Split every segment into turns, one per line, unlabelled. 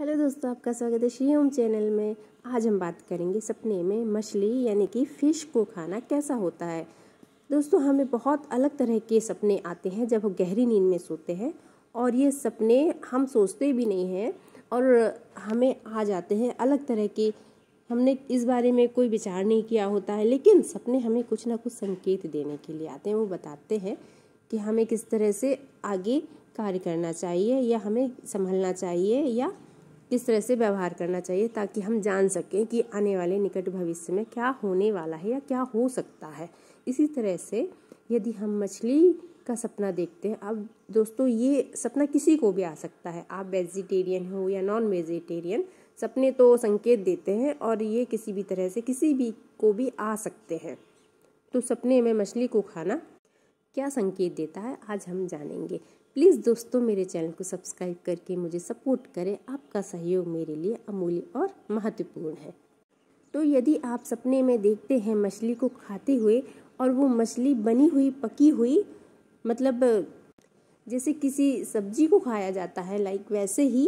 hello दोस्तों आपका स्वागत है श्री ओम चैनल में आज हम बात करेंगे सपने में मछली यानी कि फ़िश को खाना कैसा होता है दोस्तों हमें बहुत अलग तरह के सपने आते हैं जब हम गहरी नींद में सोते हैं और ये सपने हम सोचते भी नहीं हैं और हमें आ जाते हैं अलग तरह के हमने इस बारे में कोई विचार नहीं किया होता है लेकिन सपने हमें कुछ ना कुछ संकेत देने के लिए आते हैं वो बताते हैं कि हमें किस तरह से आगे कार्य करना चाहिए या हमें संभलना चाहिए या किस तरह से व्यवहार करना चाहिए ताकि हम जान सकें कि आने वाले निकट भविष्य में क्या होने वाला है या क्या हो सकता है इसी तरह से यदि हम मछली का सपना देखते हैं अब दोस्तों ये सपना किसी को भी आ सकता है आप वेजिटेरियन हो या नॉन वेजिटेरियन सपने तो संकेत देते हैं और ये किसी भी तरह से किसी भी को भी आ सकते हैं तो सपने में मछली को खाना क्या संकेत देता है आज हम जानेंगे प्लीज़ दोस्तों मेरे चैनल को सब्सक्राइब करके मुझे सपोर्ट करें आपका सहयोग मेरे लिए अमूल्य और महत्वपूर्ण है तो यदि आप सपने में देखते हैं मछली को खाते हुए और वो मछली बनी हुई पकी हुई मतलब जैसे किसी सब्जी को खाया जाता है लाइक वैसे ही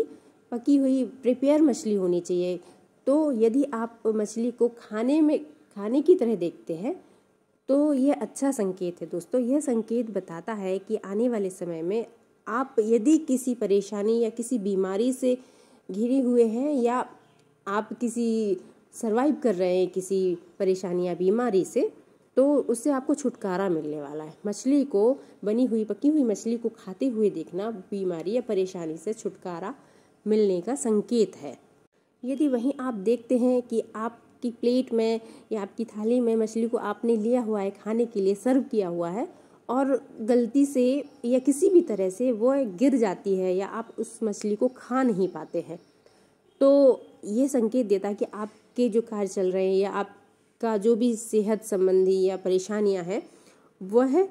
पकी हुई प्रिपेयर मछली होनी चाहिए तो यदि आप मछली को खाने में खाने की तरह देखते हैं तो यह अच्छा संकेत है दोस्तों यह संकेत बताता है कि आने वाले समय में आप यदि किसी परेशानी या किसी बीमारी से घिरे हुए हैं या आप किसी सरवाइव कर रहे हैं किसी परेशानी या बीमारी से तो उससे आपको छुटकारा मिलने वाला है मछली को बनी हुई पकी हुई मछली को खाते हुए देखना बीमारी या परेशानी से छुटकारा मिलने का संकेत है यदि वहीं आप देखते हैं कि आपकी प्लेट में या आपकी थाली में मछली को आपने लिया हुआ है खाने के लिए सर्व किया हुआ है और गलती से या किसी भी तरह से वो गिर जाती है या आप उस मछली को खा नहीं पाते हैं तो ये संकेत देता है कि आपके जो कार्य चल रहे हैं या आपका जो भी सेहत संबंधी या परेशानियां हैं वह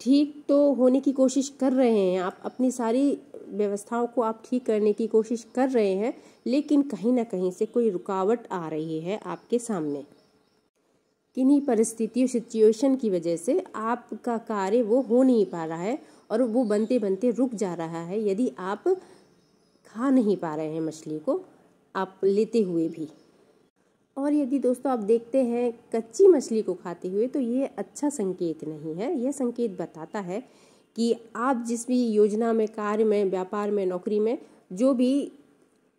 ठीक तो होने की कोशिश कर रहे हैं आप अपनी सारी व्यवस्थाओं को आप ठीक करने की कोशिश कर रहे हैं लेकिन कहीं ना कहीं से कोई रुकावट आ रही है आपके सामने किन्हीं परिस्थितियों सिचुएशन की वजह से आपका कार्य वो हो नहीं पा रहा है और वो बनते बनते रुक जा रहा है यदि आप खा नहीं पा रहे हैं मछली को आप लेते हुए भी और यदि दोस्तों आप देखते हैं कच्ची मछली को खाते हुए तो ये अच्छा संकेत नहीं है यह संकेत बताता है कि आप जिस भी योजना में कार्य में व्यापार में नौकरी में जो भी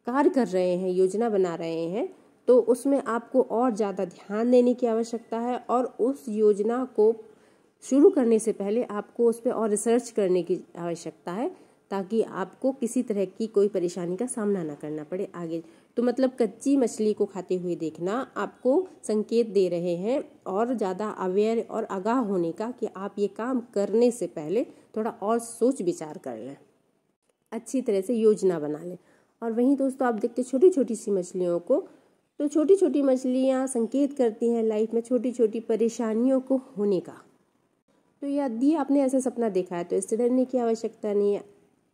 कार्य कर रहे हैं योजना बना रहे हैं तो उसमें आपको और ज़्यादा ध्यान देने की आवश्यकता है और उस योजना को शुरू करने से पहले आपको उस पर और रिसर्च करने की आवश्यकता है ताकि आपको किसी तरह की कोई परेशानी का सामना ना करना पड़े आगे तो मतलब कच्ची मछली को खाते हुए देखना आपको संकेत दे रहे हैं और ज़्यादा अवेयर और आगाह होने का कि आप ये काम करने से पहले थोड़ा और सोच विचार कर लें अच्छी तरह से योजना बना लें और वहीं दोस्तों आप देखते छोटी छोटी सी मछलियों को तो छोटी छोटी मछलियाँ संकेत करती हैं लाइफ में छोटी छोटी परेशानियों को होने का तो यदि आपने ऐसा सपना देखा है तो इससे डरने की आवश्यकता नहीं है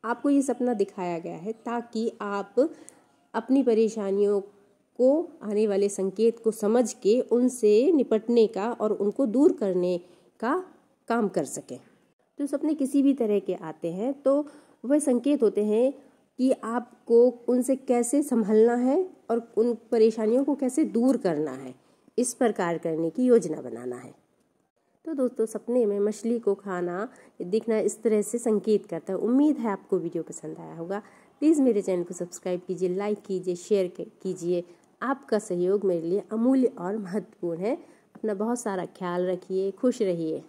आपको ये सपना दिखाया गया है ताकि आप अपनी परेशानियों को आने वाले संकेत को समझ के उनसे निपटने का और उनको दूर करने का काम कर सकें तो सपने किसी भी तरह के आते हैं तो वह संकेत होते हैं कि आपको उनसे कैसे संभलना है और उन परेशानियों को कैसे दूर करना है इस प्रकार करने की योजना बनाना है तो दोस्तों सपने में मछली को खाना दिखना इस तरह से संकेत करता है उम्मीद है आपको वीडियो पसंद आया होगा प्लीज़ मेरे चैनल को सब्सक्राइब कीजिए लाइक कीजिए शेयर कीजिए आपका सहयोग मेरे लिए अमूल्य और महत्वपूर्ण है अपना बहुत सारा ख्याल रखिए खुश रहिए